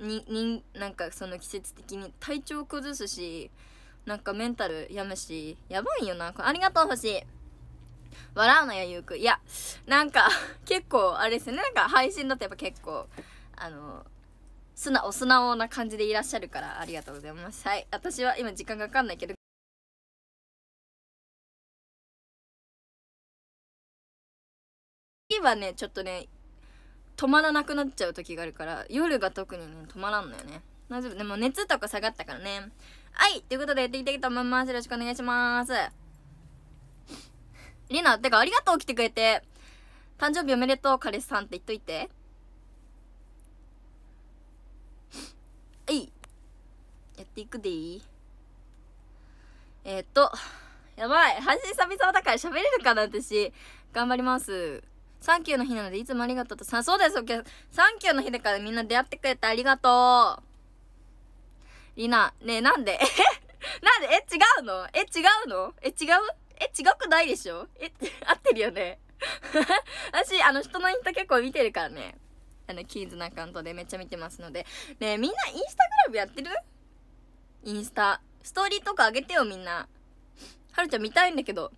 にになんかその季節的に体調崩すしなんかメンタルやむしやばいよなこれありがとう星笑うなやゆうくいやなんか 結構あれですよねなんか配信だとやっぱ結構あの素直素直な感じでいらっしゃるからありがとうございますはい私は今時間かかんないけどはねちょっとね止まらなくなっちゃう時があるから夜が特にね止まらんのよね大丈夫でも熱とか下がったからねはいということでやっていきたいと思いますよろしくお願いしますりなてかありがとう来てくれて誕生日おめでとう彼氏さんって言っといてはいやっていくでいいえー、っとやばい配信久々だから喋れるかな私頑張りますサンキューの日なのでいつもありがとうと。さ、そうですよ。サンキューの日だからみんな出会ってくれてありがとう。りな、ねえ、なんでえ なんでえ、違うのえ、違うのえ、違うえ、違くないでしょえ、合ってるよね 私、あの、人のインスタ結構見てるからね。あの、キーズのアカウントでめっちゃ見てますので。ねえ、みんなインスタグラムやってるインスタ。ストーリーとかあげてよ、みんな。はるちゃん見たいんだけど。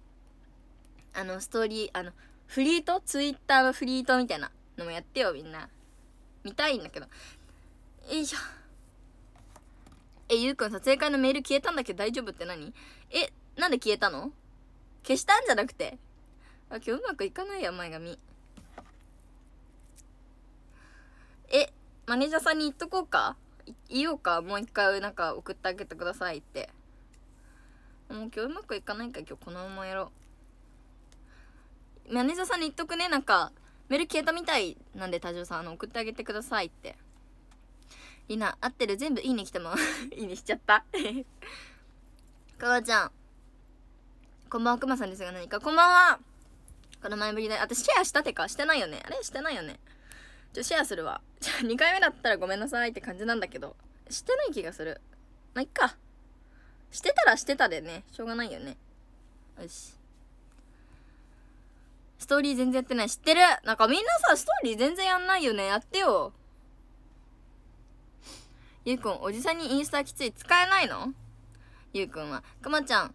あの、ストーリー、あの、フリートツイッターのフリートみたいなのもやってよ、みんな。見たいんだけど。よいしょ。え、ゆうくん撮影会のメール消えたんだけど大丈夫って何え、なんで消えたの消したんじゃなくて。あ、今日うまくいかないや、前髪。え、マネージャーさんに言っとこうか言おうかもう一回なんか送ってあげてくださいって。もう今日うまくいかないから今日このままやろう。マネージャーさんに言っとくねなんかメール消えたみたいなんで多少さんあの送ってあげてくださいっていな合ってる全部いいね来ても いいねしちゃった かわちゃんこんばんはくまさんですが何かこんばんはこの前ぶりで私シェアしたてかしてないよねあれしてないよねちょシェアするわじゃあ2回目だったらごめんなさいって感じなんだけどしてない気がするまあいっかしてたらしてたでねしょうがないよねよしストーリー全然やってない。知ってるなんかみんなさ、ストーリー全然やんないよね。やってよ。ゆうくん、おじさんにインスタきつい。使えないのゆうくんは。くまちゃん、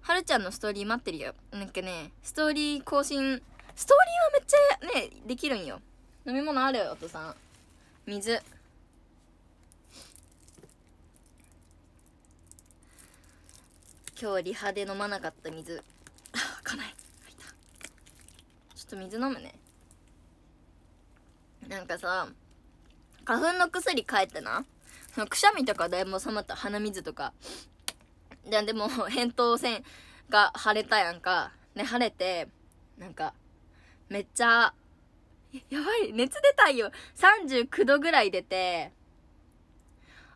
はるちゃんのストーリー待ってるよ。なんかね、ストーリー更新、ストーリーはめっちゃね、できるんよ。飲み物あるよ、お父さん。水。今日リハで飲まなかった水。あ、かない。ちょっと水飲むねなんかさ花粉の薬変えてなそのくしゃみとかだいぶ収まった鼻水とかいやでも扁桃腺が腫れたやんかね腫れてなんかめっちゃやばい熱出たいよ39度ぐらい出て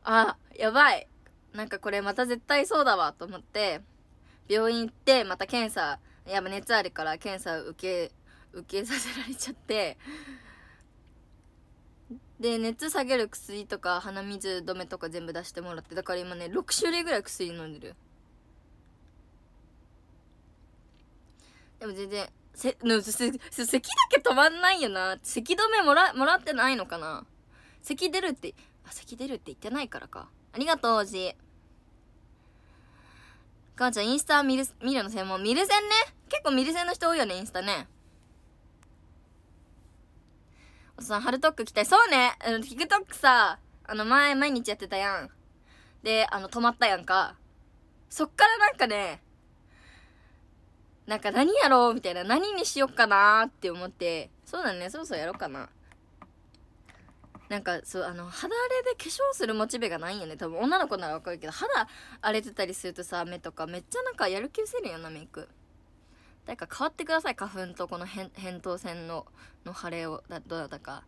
あやばいなんかこれまた絶対そうだわと思って病院行ってまた検査やっぱ熱あるから検査受け受けさせられちゃってで熱下げる薬とか鼻水止めとか全部出してもらってだから今ね6種類ぐらい薬飲んでるでも全然せのせせ咳だけ止まんないよな咳止めもらもらってないのかな咳出るってあ咳出るって言ってないからかありがとうおじ母ちゃんインスタ見る見るの専門見る専ね結構見る専の人多いよねインスタねさ、ハルトック来たい。そうねあの、TikTok さ、あの、前、毎日やってたやん。で、あの、止まったやんか。そっからなんかね、なんか何やろうみたいな。何にしよっかなーって思って。そうだね、そろそろやろうかな。なんか、そう、あの、肌荒れで化粧するモチベがないんよね。多分女の子ならわかるけど、肌荒れてたりするとさ、目とか、めっちゃなんかやる気失せるよな、メイク。誰か変わってください花粉とこの扁桃腺のの腫れをだどたか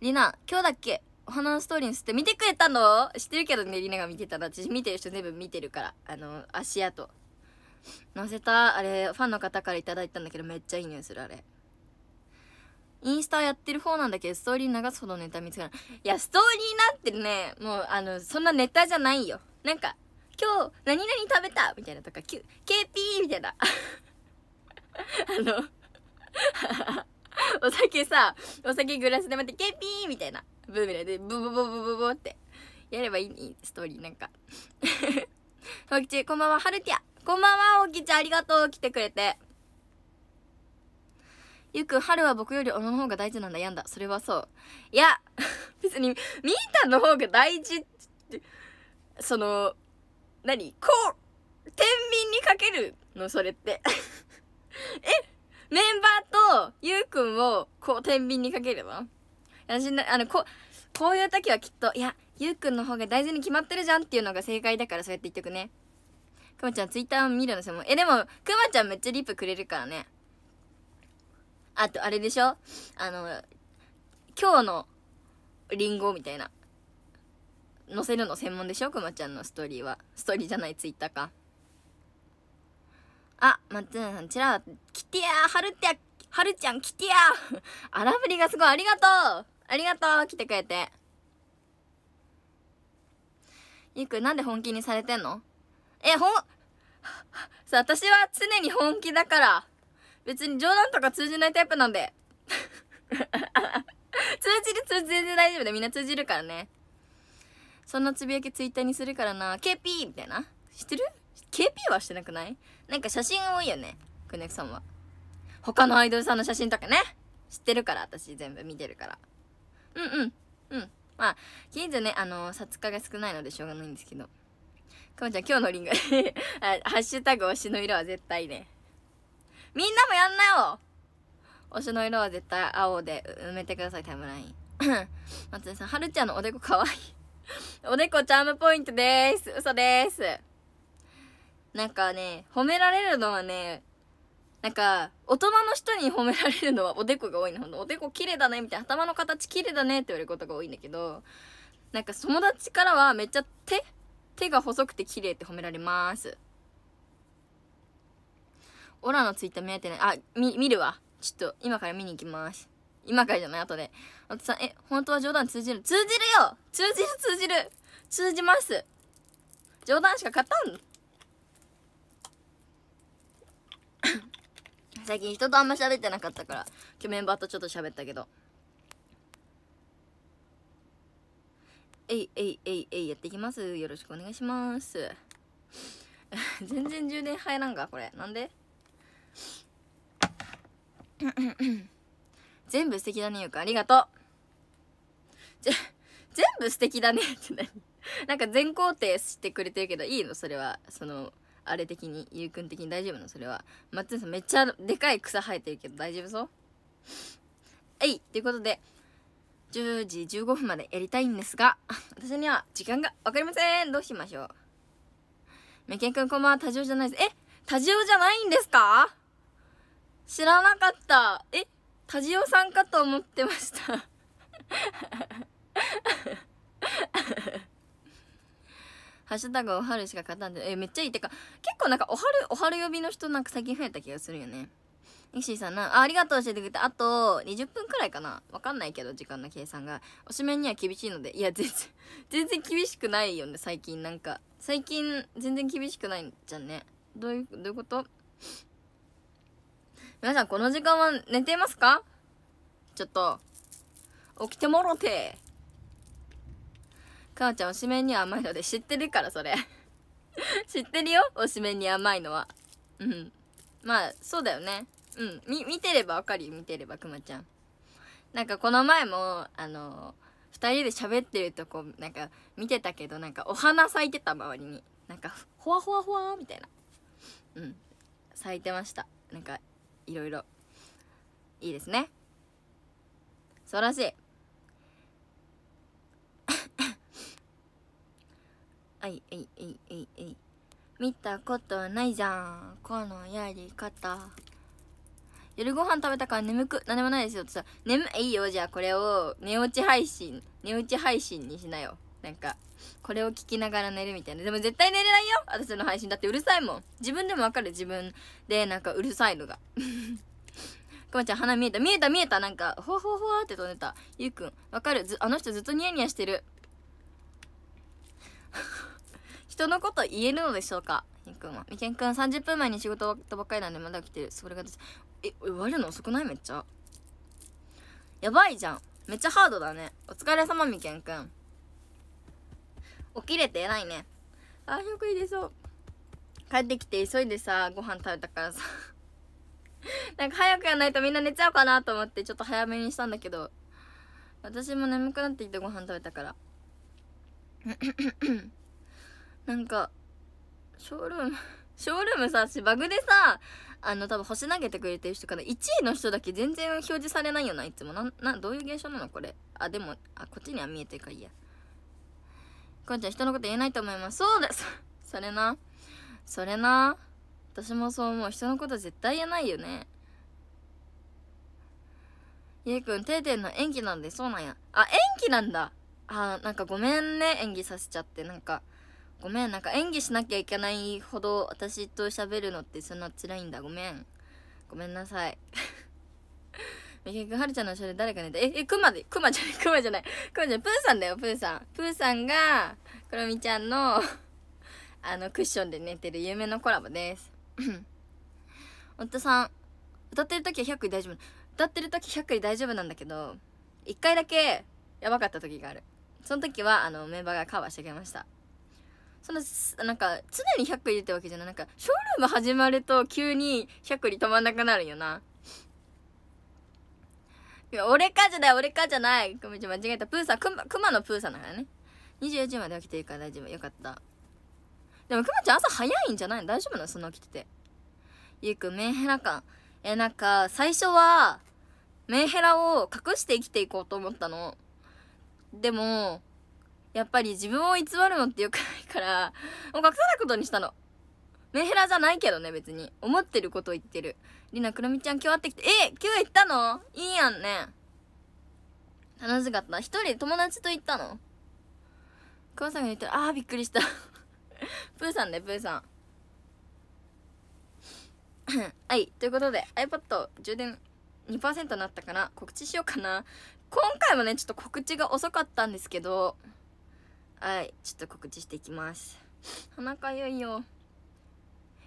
りな今日だっけお花のストーリーに吸って見てくれたの知ってるけどねりなが見てたの私見てる人全部見てるからあの足跡載せたあれファンの方から頂いたんだけどめっちゃいい匂いするあれインスタやってる方なんだけど、ストーリー流すほどネタ見つからない。いや、ストーリーなんてね、もう、あの、そんなネタじゃないよ。なんか、今日、何々食べたみたいなとか、KP! みたいな。あの お酒さお酒グラスで待ってケピーみたいなブーメランでブブブブブブってやればいいストーリーなんか おきちこんばんははるティこんばんはおきちゃん、ありがとう来てくれてゆく春は僕より小の方が大事なんだやんだそれはそういや 別にみーたんの方が大事ってその何こう天秤にかけるのそれってえメンバーとゆうくんをこう天秤にかけるの私のあのここういう時はきっといやゆうくんの方が大事に決まってるじゃんっていうのが正解だからそうやって言っとくねくまちゃんツイッター見るのさもえでもくまちゃんめっちゃリップくれるからねあとあれでしょあの今日のりんごみたいな載せるの専門でしょくまちゃんのストーリーはストーリーじゃないツイッターかあ、まっつんさん、ちら、来てやはるってやはるちゃん来てや 荒ぶりがすごいありがとうありがとう来てくれて。ゆくなんで本気にされてんのえ、ほん、さ、私は常に本気だから。別に冗談とか通じないタイプなんで。通じる、通じ、全然大丈夫で、みんな通じるからね。そんなつぶやきツイッターにするからな、KP! みたいな。知ってる KP はしてなくないなんか写真多いよねくねくさんは他のアイドルさんの写真とかね知ってるから私全部見てるからうんうんうんまあ近所ねあの撮影が少ないのでしょうがないんですけどかまちゃん今日のリング ハッシュタグ推しの色は絶対ねみんなもやんなよ推しの色は絶対青で埋めてくださいタイムライン 松井さんはるちゃんのおでこかわいいおでこチャームポイントです嘘ですなんかね、褒められるのはね、なんか、大人の人に褒められるのはおでこが多いの。ほんとおでこ綺麗だねみたいな、頭の形綺麗だねって言われることが多いんだけど、なんか友達からはめっちゃ手手が細くて綺麗って褒められます。オラのツイッター見えてない。あ、み、見るわ。ちょっと今から見に行きます。今からじゃない後で。おつさん、え、本当は冗談通じる通じるよ通じる通じる通じます冗談しか勝たん最近人とあんま喋ってなかったから今日メンバーとちょっと喋ったけどえいえいえいえいやっていきますよろしくお願いします 全然充電入らんかこれなんで 全部素敵だねゆうかありがとうぜ全部素敵だねって何 なんか全肯定してくれてるけどいいのそれはそのあれ的にゆうくん的に大丈夫なのそれはマッツンさんめっちゃでかい草生えてるけど大丈夫そうは いということで10時15分までやりたいんですが 私には時間が分かりませんどうしましょうめけんくんこんばんは多重じゃないですえ多重じゃないんですか知らなかったえ多重さんかと思ってました ハッシュタグおはるしか勝たんで、え、めっちゃいい。てか、結構なんかおはる、おはる呼びの人なんか最近増えた気がするよね。ミシーさんな、あ、ありがとう教えてくれて、あと、20分くらいかなわかんないけど、時間の計算が。おしめには厳しいので、いや、全然、全然厳しくないよね、最近なんか。最近、全然厳しくないじゃんね。どういう、どういうこと皆さん、この時間は寝てますかちょっと、起きてもろてかおちゃん推しメンには甘いので知ってるからそれ 知ってるよ推しメンに甘いのはうんまあそうだよねうんみ見てればわかるよ見てればくまちゃんなんかこの前もあの2人で喋ってるとこなんか見てたけどなんかお花咲いてた周りになんかほわほわほわみたいなうん咲いてましたなんかいろいろいいですね素晴らしいあいえいえいえいえい見たことないじゃんこのやり方夜ご飯食べたから眠く何でもないですよってさ眠いいよじゃあこれを寝落ち配信寝落ち配信にしなよなんかこれを聞きながら寝るみたいなでも絶対寝れないよ私の配信だってうるさいもん自分でもわかる自分でなんかうるさいのが くまちゃん鼻見えた見えた見えたなんかほわほわほわって飛んでたゆうくんわかるあの人ずっとニヤニヤしてる人のこと言えるのでしょうかみけんくんはみけんくん30分前に仕事終わったばっかりなんでまだ来てるそれがえ終わるの遅くないめっちゃやばいじゃんめっちゃハードだねお疲れ様みけんくん起きれて偉いねあよく入れそう帰ってきて急いでさご飯食べたからさ なんか早くやんないとみんな寝ちゃうかなと思ってちょっと早めにしたんだけど私も眠くなってきてご飯食べたからなんかショールーム ショールームさしバグでさあの多分星投げてくれてる人から1位の人だけ全然表示されないよないつもななどういう現象なのこれあでもあこっちには見えてるからいいやこんちゃん人のこと言えないと思いますそうだそそれなそれな私もそう思う人のこと絶対言えないよねゆうくん定点の演技なんでそうなんやあ演技なんだあなんかごめんね演技させちゃってなんかごめん、なんか演技しなきゃいけないほど私と喋るのってそんな辛いんだ。ごめん。ごめんなさい。結局、はるちゃんの後ろで誰か寝て、え、え、くまで、くまじゃない、くまじゃない、くじゃない、プーさんだよ、プーさん。プーさんが、くろみちゃんのあの、クッションで寝てる有名のコラボです。夫 さん、歌ってる時は100位大丈夫。歌ってる時100位大丈夫なんだけど、一回だけ、やばかった時がある。その時は、あの、メンバーがカバーしてくれました。そのなんか常に100個入れてるわけじゃないなんかショールーム始まると急に100個に止まんなくなるよないや俺かじゃない俺かじゃないごめん間違えたプーさんくまくまのプーさんだからね24時まで起きてるから大丈夫よかったでもくまちゃん朝早いんじゃないの大丈夫なのそんな起きててゆうくんメンヘラ感えなんか最初はメンヘラを隠して生きていこうと思ったのでもやっぱり自分を偽るのってよくないから、もう隠さないことにしたの。メンヘラじゃないけどね、別に。思ってること言ってる。りなくるみちゃん今日会ってきて、え今日行ったのいいやんね。楽しかった。一人友達と行ったの母さんが言ったら、ああ、びっくりした。プーさんね、プーさん。はい。ということで、iPad 充電2%になったから告知しようかな。今回もね、ちょっと告知が遅かったんですけど、はいちょっと告知していきます鼻かゆいよ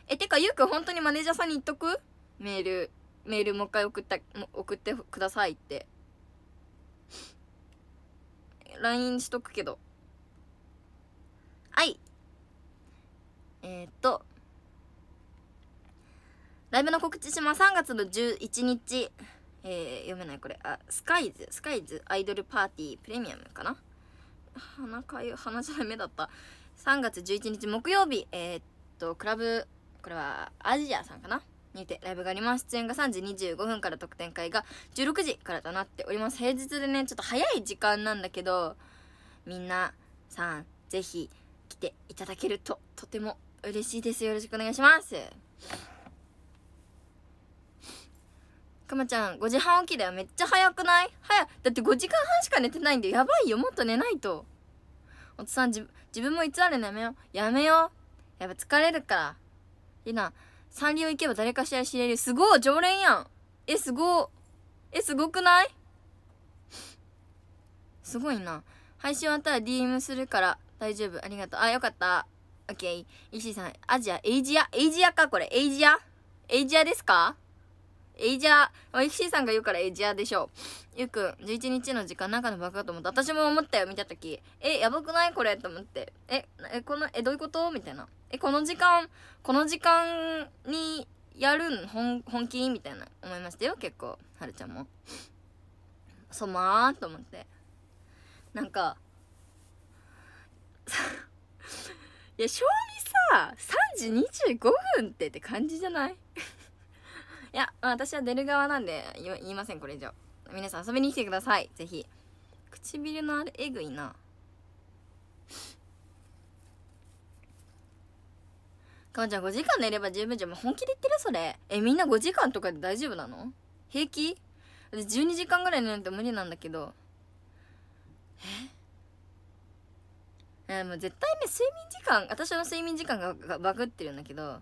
えてかゆうくん本当にマネージャーさんに言っとくメールメールもう一回送った送ってくださいって LINE しとくけどはいえー、っとライブの告知します3月の11日えー、読めないこれあスカイズスカイズアイドルパーティープレミアムかな鼻かゆ鼻じゃダ目だった3月11日木曜日えー、っとクラブこれはアジアさんかなにてライブがあります出演が3時25分から特典会が16時からとなっております平日でねちょっと早い時間なんだけどみんなさんぜひ来ていただけるととても嬉しいですよろしくお願いしますくまちゃん5時半起きだよめっちゃ早くない早だって5時間半しか寝てないんでやばいよもっと寝ないとおつさん自分も偽るのやめようやめようやっぱ疲れるからいなサンリオ行けば誰かしら知れるすごい常連やんえすごえすごくないすごいな配信終わったら DM するから大丈夫ありがとうあよかった o ッー石井さんアジアエイジアエイジアかこれエイジアエイジアですかエイジャー。FC さんが言うからエイジャーでしょう。ゆうくん、11日の時間なんかのバカと思った。私も思ったよ、見たとき。え、やばくないこれと思って。え、え、この、え、どういうことみたいな。え、この時間、この時間にやるん本本気みたいな思いましたよ、結構。はるちゃんも。そまーと思って。なんか、いや、正味さ、3時25分ってって感じじゃないいや私は出る側なんで言いませんこれ以上皆さん遊びに来てくださいぜひ唇のあれえぐいなかおちゃん5時間寝れば十分じゃん本気で言ってるそれえみんな5時間とかで大丈夫なの平気私、12時間ぐらい寝るっと無理なんだけどええもう絶対ね睡眠時間私の睡眠時間がバグってるんだけど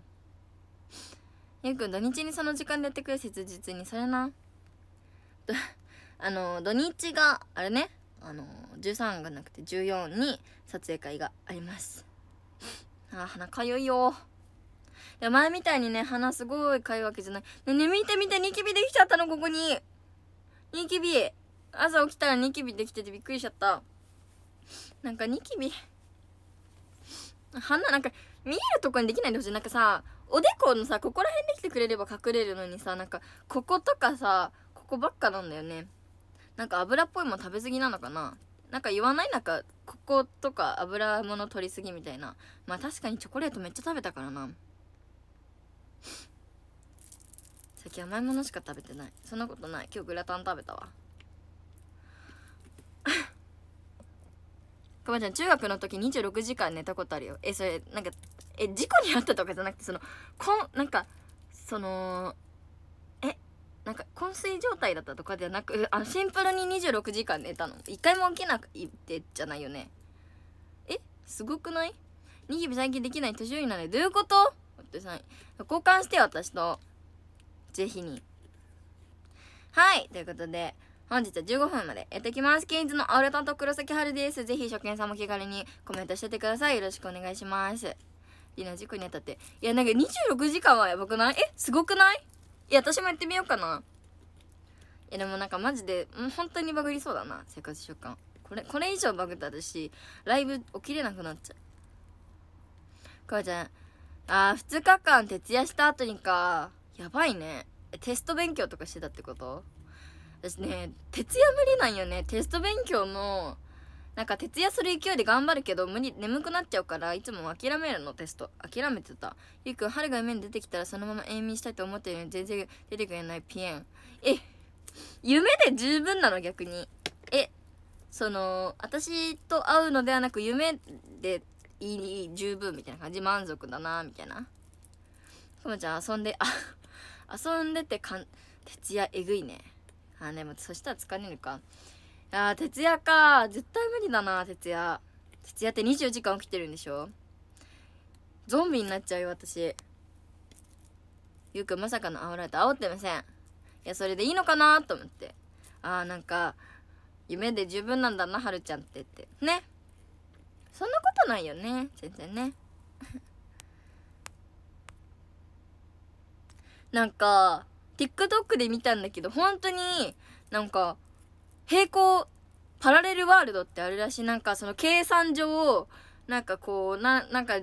ゆうくん土日にその時間でやってくれ切実にそれな あの土日があれねあの13がなくて14に撮影会がありますあ鼻かゆいよいや前みたいにね鼻すごいかゆいわけじゃないねね見て見てニキビできちゃったのここにニキビ朝起きたらニキビできててびっくりしちゃったなんかニキビ鼻なんか見えるとこにできないでほしいなんかさおでこのさここら辺できてくれれば隠れるのにさなんかこことかさここばっかなんだよねなんか油っぽいもん食べ過ぎなのかななんか言わないなんかこことか油物取りすぎみたいなまあ確かにチョコレートめっちゃ食べたからなさっき甘いものしか食べてないそんなことない今日グラタン食べたわかまちゃん中学の時26時間寝たことあるよえそれなんかえ事故に遭ったとかじゃなくてそのこんなんかそのえなんか昏睡状態だったとかじゃなくあシンプルに26時間寝たの一回も起きなくてじゃないよねえすごくないニキビ最近できない年寄りなんでどういうことってさ交換して私とぜひにはいということで本日は15分までやってきます。ケインズのアウルント黒崎春です。ぜひ初見さんも気軽にコメントしててください。よろしくお願いします。きな事故にあったっていやなんか26時間はやばくないえすごくないいや私もやってみようかないやでもなんかマジでもう本当にバグりそうだな生活習慣これこれ以上バグった私ライブ起きれなくなっちゃう母ちゃんあー2日間徹夜した後にかやばいねテスト勉強とかしてたってこと私ね徹夜無理なんよねテスト勉強のなんか徹夜する勢いで頑張るけど無理眠くなっちゃうからいつも諦めるのテスト諦めてたゆうくん春が夢に出てきたらそのまま永眠したいと思ってるのに全然出てくれないピエンえ夢で十分なの逆にえその私と会うのではなく夢でいい十分みたいな感じ満足だなみたいなかもちゃん遊んであ遊んでてかん徹夜えぐいねあでもそしたら疲れるかあー、徹夜か。絶対無理だな、徹夜。徹夜って24時間起きてるんでしょゾンビになっちゃうよ、私。ゆうくんまさかの煽られた。煽ってません。いや、それでいいのかなと思って。ああなんか、夢で十分なんだな、はるちゃんってって。ね。そんなことないよね。全然ね。なんか、TikTok で見たんだけど、本当に、なんか、並行、パラレルワールドってあるらしい。なんかその計算上、なんかこう、な、なんか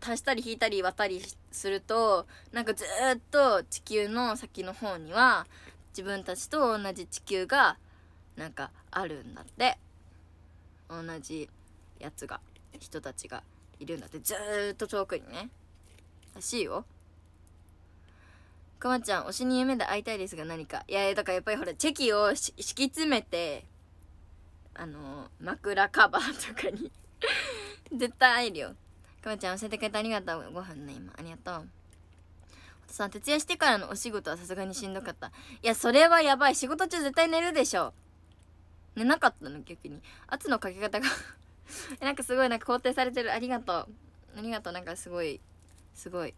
足したり引いたり割ったりすると、なんかずっと地球の先の方には、自分たちと同じ地球が、なんかあるんだって。同じやつが、人たちがいるんだって。ずっと遠くにね。らしいよ。くまちゃん推しに夢で会いたいですが何かいやだからやっぱりほらチェキを敷き詰めてあの枕カバーとかに 絶対会えるよくまちゃん教えてくれてありがとうご飯ね今ありがとうさん徹夜してからのお仕事はさすがにしんどかったいやそれはやばい仕事中絶対寝るでしょ寝なかったの逆に圧のかけ方が なんかすごいなんか肯定されてるありがとうありがとうなんかすごいすごい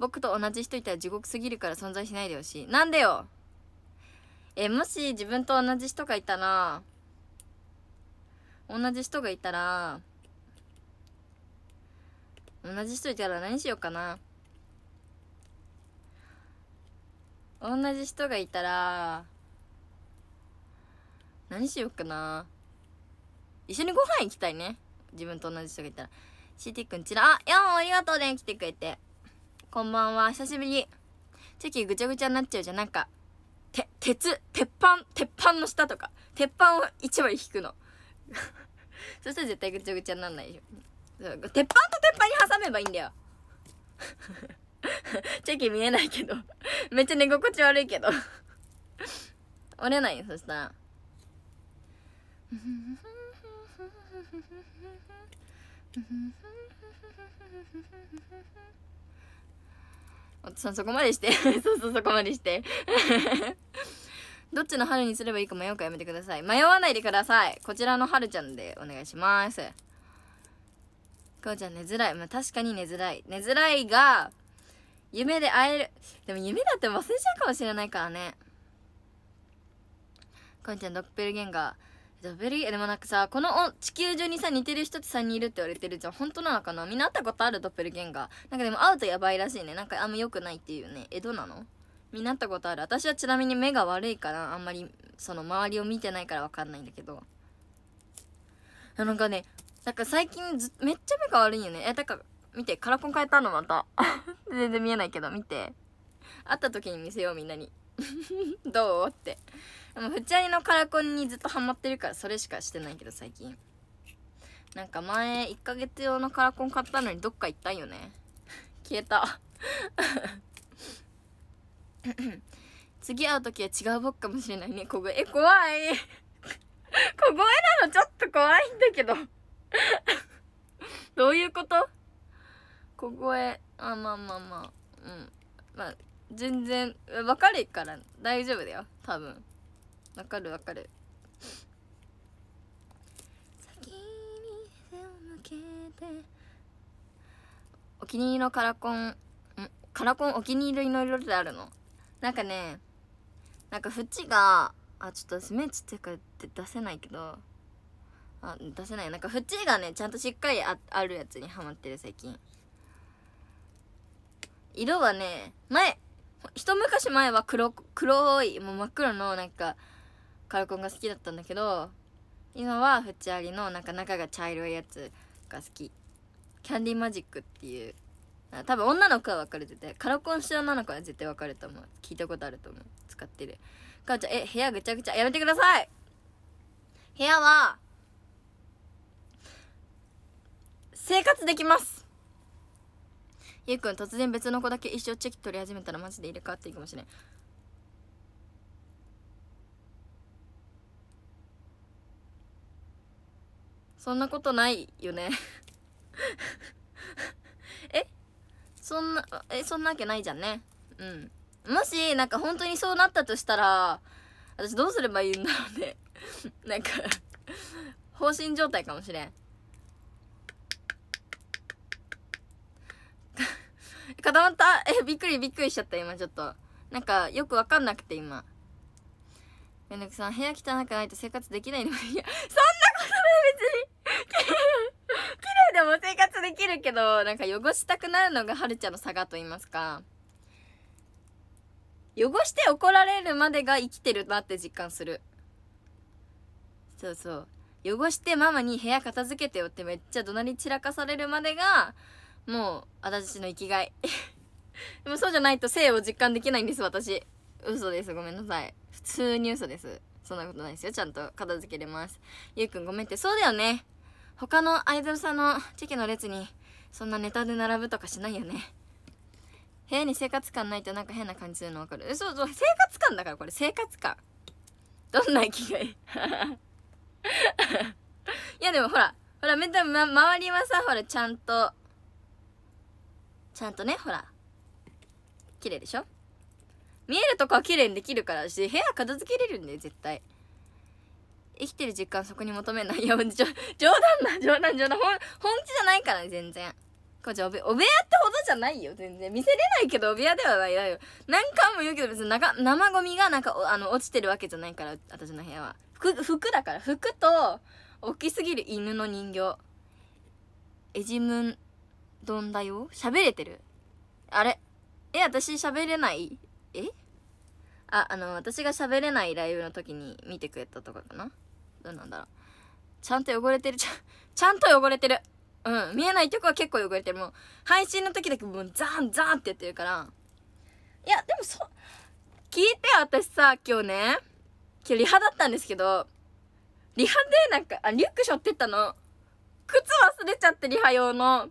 僕と同じ人いたら地獄すぎるから存在しないでほしいなんでよえもし自分と同じ人がいたら同じ人がいたら同じ人いたら何しようかな同じ人がいたら何しようかな一緒にご飯行きたいね自分と同じ人がいたら CT くんちらあよおありがとうね来てくれてこんばんは久しぶりチェキぐちゃぐちゃになっちゃうじゃんなんかて鉄鉄板鉄板の下とか鉄板を一枚引くの そしたら絶対ぐちゃぐちゃになんないでしょ鉄板と鉄板に挟めばいいんだよチェキ見えないけどめっちゃ寝心地悪いけど 折れないよそしたら おさんそこまでして そうそうそこまでして どっちの春にすればいいか迷うかやめてください迷わないでくださいこちらの春ちゃんでお願いしますこうちゃん寝づらいまあ確かに寝づらい寝づらいが夢で会えるでも夢だって忘れちゃうかもしれないからねこうちゃんドッペルゲンガーベリーでもなんかさこの地球上にさ似てる人って3人いるって言われてるじゃん本当なのかなみんな会ったことあるドッペルゲンガーなんかでも会うとやばいらしいねなんかあんま良くないっていうね江戸なのみんな会ったことある私はちなみに目が悪いからあんまりその周りを見てないから分かんないんだけどなんかねなんか最近ずめっちゃ目が悪いよねえだから見てカラコン変えたのまた 全然見えないけど見て会った時に見せようみんなに どうってでも、ふちゃりのカラコンにずっとハマってるから、それしかしてないけど、最近。なんか前、1ヶ月用のカラコン買ったのにどっか行ったんよね。消えた。次会う時は違う僕かもしれないね、小声。え、怖い。小声なのちょっと怖いんだけどどういうこと小声、あ、まあまあまあ。うん。まあ、全然、わかるから大丈夫だよ。多分。わかるわかる先に背を向けてお気に入りのカラコンカラコンお気に入りの色であるのなんかねなんか縁があちょっとッちっちゃくて出せないけどあ出せないなんか縁がねちゃんとしっかりああるやつにはまってる最近色はね前一昔前は黒黒いもう真っ黒のなんかカルコンが好きだったんだけど今はフチアリのなんか中が茶色いやつが好きキャンディマジックっていう多分女の子は分かれててカラコンしらな女の子は絶対分かると思う聞いたことあると思う使ってる母ちゃんえ部屋ぐちゃぐちゃやめてください部屋は生活できますゆうくん突然別の子だけ一生チェキ取り始めたらマジで入れ替わっていいかもしれないそんなことないよね えそんなえそんなわけないじゃんねうんもしなんか本当にそうなったとしたら私どうすればいいんだろうね なんか放心状態かもしれん 固まったえびっくりびっくりしちゃった今ちょっとなんかよくわかんなくて今めんどくさん部屋汚くないと生活できないのいやそうできるけどなんか汚したくなるのがはるちゃんの差がと言いますか汚して怒られるまでが生きてるなって実感するそうそう汚してママに部屋片付けてよってめっちゃ怒鳴り散らかされるまでがもう私の生きがい でもそうじゃないと性を実感できないんです私嘘ですごめんなさい普通に嘘ですそんなことないですよちゃんと片付けれますゆうくんごめんってそうだよね他のアイドルさんのチェキの列にそんなネタで並ぶとかしないよね部屋に生活感ないとなんか変な感じするの分かるそうそう生活感だからこれ生活感どんな生きがい いやでもほらほらめっちゃ、ま、周りはさほらちゃんとちゃんとねほら綺麗でしょ見えるとこは綺麗にできるからし部屋片付けれるんだよ絶対生きてる実感そこに求めない いや冗談だ冗談冗談本本気じゃないからね全然こちおべお部屋ってほどじゃないよ全然見せれないけどお部屋ではないだよ何回も言うけど別に中生ゴミがなんかあの落ちてるわけじゃないから私の部屋は服服だから服と大きすぎる犬の人形エジムンドンだよ喋れてるあれえ私喋れないえああの私が喋れないライブの時に見てくれたとかかなどうなんだろうちゃんと汚れてるちゃちゃんと汚れてるうん見えない曲は結構汚れてるもう配信の時だけもうザーンザーンってやってるからいやでもそ聞いて私さ今日ね今日リハだったんですけどリハでなんかあリュック背負ってったの靴忘れちゃってリハ用の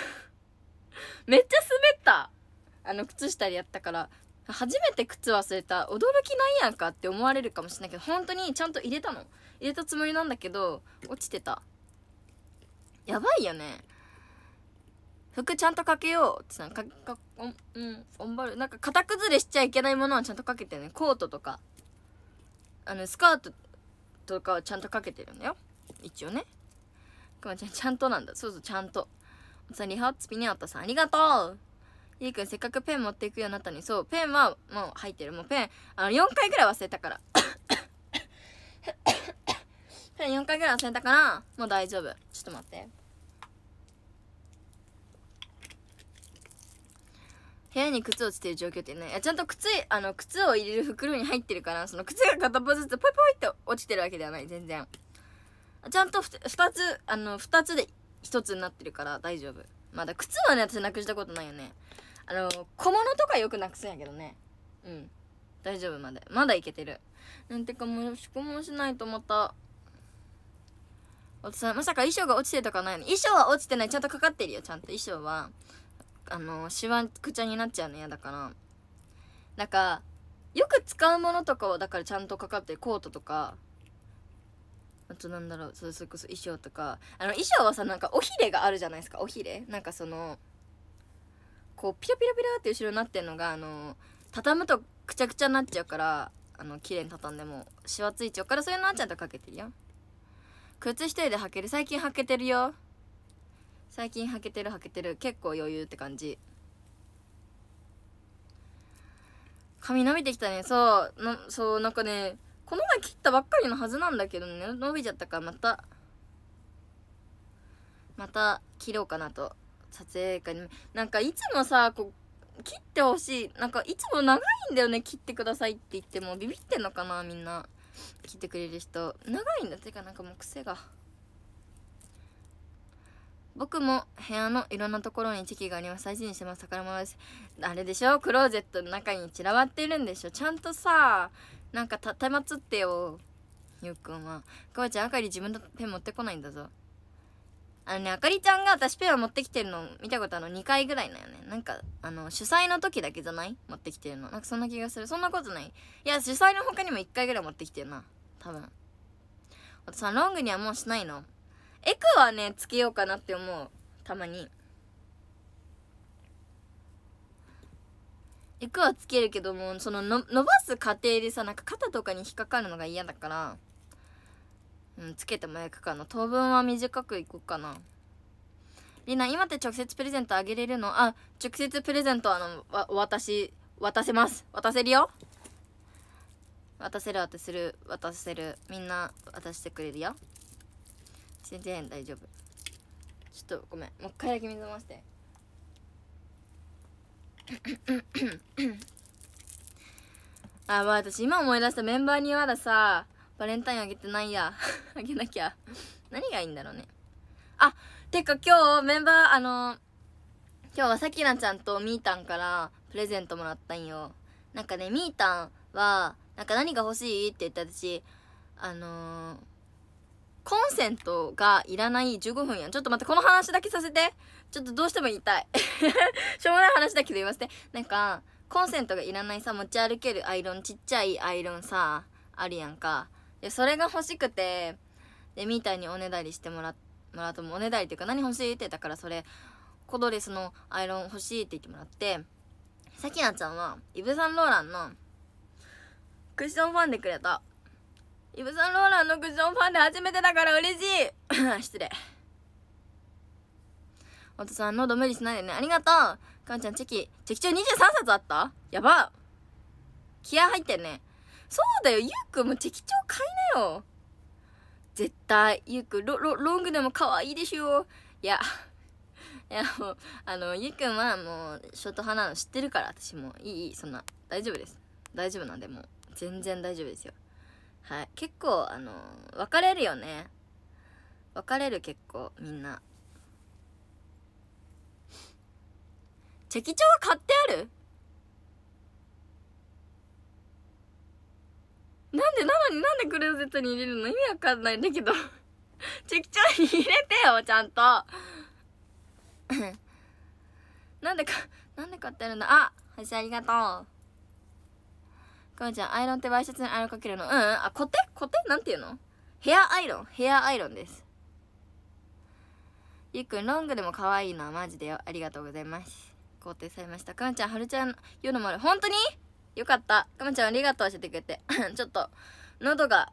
めっちゃ滑ったあの靴下でやったから初めて靴忘れた驚きなんやんかって思われるかもしれないけど本当にちゃんと入れたの入れたつもりなんだけど落ちてたやばいよね服ちゃんとかけようってさかかおんうんんばるなんか型崩れしちゃいけないものはちゃんとかけてねコートとかあのスカートとかはちゃんとかけてるんだよ一応ねくまちゃんちゃんとなんだそうそうちゃんとさリハッツピニャータさんありがとうゆうくんせっかくペン持っていくようになったのにそうペンはもう入ってるもうペンあの4回ぐらい忘れたから ペン4回ぐらい忘れたからもう大丈夫ちょっと待って部屋に靴落ちてる状況ってねちゃんと靴あの靴を入れる袋に入ってるからその靴が片方ずつポイポイって落ちてるわけではない全然ちゃんと 2, 2つあの2つで1つになってるから大丈夫まだ靴はね私なくしたことないよねあの、小物とかよくなくすんやけどね。うん。大丈夫まで。まだいけてる。なんてかもう、宿問しないとまた、さん、まさか衣装が落ちてとかないの衣装は落ちてない。ちゃんとかかってるよ、ちゃんと。衣装は、あの、しわくちゃになっちゃうの嫌だから。なんか、よく使うものとかは、だからちゃんとかかってる。コートとか、あとなんだろう、それこそ衣装とか。あの、衣装はさ、なんかおひれがあるじゃないですか、おひれ。なんかその、こうピラピラピラって後ろになってんのがあの畳むとくちゃくちゃになっちゃうからあの綺麗に畳んでもしわついちゃうからそういうのあちゃんとかけてるよ靴一人で履ける最近履けてるよ最近履けてる履けてる結構余裕って感じ髪伸びてきたねそうのそうなんかねこの前切ったばっかりのはずなんだけどね伸びちゃったからまたまた切ろうかなと撮影会なんかいつもさこう切ってほしいなんかいつも長いんだよね切ってくださいって言ってもビビってんのかなみんな切ってくれる人長いんだてかなんかもう癖が僕も部屋のいろんなところにチェキがあります大事にしてます宝物ですあれでしょクローゼットの中に散らばってるんでしょちゃんとさなんかたたまつってよゆうくんはかわちゃんあかり自分のペン持ってこないんだぞあのね、あかりちゃんが私ペア持ってきてるの見たことあの2回ぐらいだよね。なんか、あの、主催の時だけじゃない持ってきてるの。なんかそんな気がする。そんなことない。いや、主催の他にも1回ぐらい持ってきてるな。多分。あとさ、ロングにはもうしないの。エクはね、つけようかなって思う。たまに。エクはつけるけども、そのの、伸ばす過程でさ、なんか肩とかに引っかかるのが嫌だから、うん、つけても焼くかな。当分は短くいこうかな。りな、今って直接プレゼントあげれるのあ、直接プレゼントあの、わ、渡し、渡せます。渡せるよ。渡せる、渡せる、渡せる。みんな渡してくれるよ。全然大丈夫。ちょっとごめん。もう一回だけ水回して。あ、まあ私今思い出したメンバーにまださ、バレンタインあげてないや。あげなきゃ。何がいいんだろうね。あ、てか今日メンバー、あの今日はさきなちゃんとみーたんからプレゼントもらったんよ。なんかね、みーたんは、なんか何が欲しいって言った私、あのー、コンセントがいらない15分やん。ちょっと待って、この話だけさせて。ちょっとどうしても言いたい。しょうもない話だけど言わせて。なんか、コンセントがいらないさ、持ち歩けるアイロン、ちっちゃいアイロンさ、あるやんか。でそれが欲しくてでみーたいにおねだりしてもらもらうともおねだりっていうか何欲しいってたからそれコドレスのアイロン欲しいって言ってもらってさきなちゃんはイブ・サンローランのクッションファンでくれたイブ・サンローランのクッションファンで初めてだから嬉しい 失礼おとさん喉無理しないでねありがとうかんちゃんチェキチェキ帳23冊あったやば気合入ってんねそうだよゆうくんも適当買いなよ絶対ゆうくんロロロングでも可愛いでしょいやいやもうあのゆうくんはもうショート派なの知ってるから私もいいいいそんな大丈夫です大丈夫なんでもう全然大丈夫ですよはい結構あの別れるよね別れる結構みんなチェキウは買ってあるなんでなのになんでクレーゼットに入れるの意味わかんないんだけどチェキ帳に入れてよちゃんと なんでかなんで買ってるんだあ星ありがとうかおちゃんアイロンってワイシャツにアイロンかけるのうん、うん、あコテコテなんていうのヘアアイロンヘアアイロンですゆっくんロングでも可愛いなマジでよありがとうございます肯定されましたかんちゃんはるちゃん夜の丸本当によかった。くまちゃんありがとう教えてくれて。ちょっと、喉が、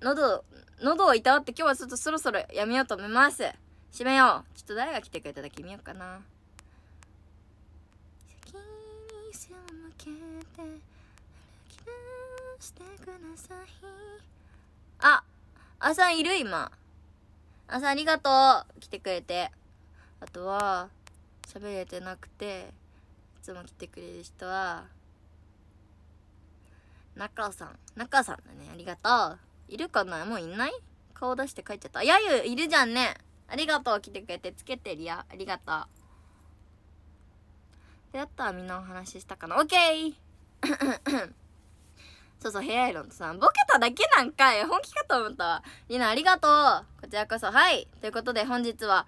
喉、喉をいたわって今日はちょっとそろそろやめようと思います。閉めよう。ちょっと誰が来てくれただけ見ようかな。先に背を向けて歩き出してください。あ、朝さんいる今。あさんありがとう。来てくれて。あとは、喋れてなくて、いつも来てくれる人は、中さん。中さんだね。ありがとう。いるかなもういない顔出して帰っちゃった。やゆいるじゃんね。ありがとう。来てくれて。つけてるや。ありがとう。で、あとはみんなお話ししたかな。オッケー そうそう、ヘアアイロンとさ、ボケただけなんかい。本気かと思ったわ。りな、ありがとう。こちらこそ。はい。ということで、本日は、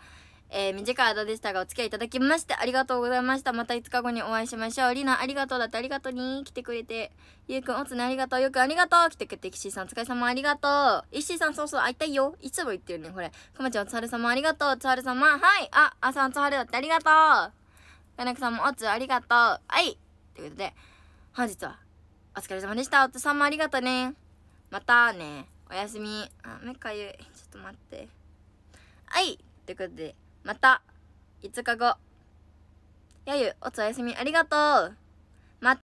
えー、短い間でしたがお付き合いいただきましてありがとうございました。また5日後にお会いしましょう。りなありがとうだってありがとうに来てくれて。ゆうくんおつねありがとう。よくありがとう来てくれて。岸さんお疲れ様ありがとう。石井さんそうそう会いたいよ。いつも言ってるねこれ。かまちゃんおつはるさもありがとう。おつはる様はい。あ、あさんおつはるだってありがとう。かなくさんもおつありがとう。はいということで、本日はお疲れ様でした。おつさんもありがとうね。またね。おやすみ。あ、目かゆい。ちょっと待って。はいということで。また5日後やゆおつおやすみありがとうま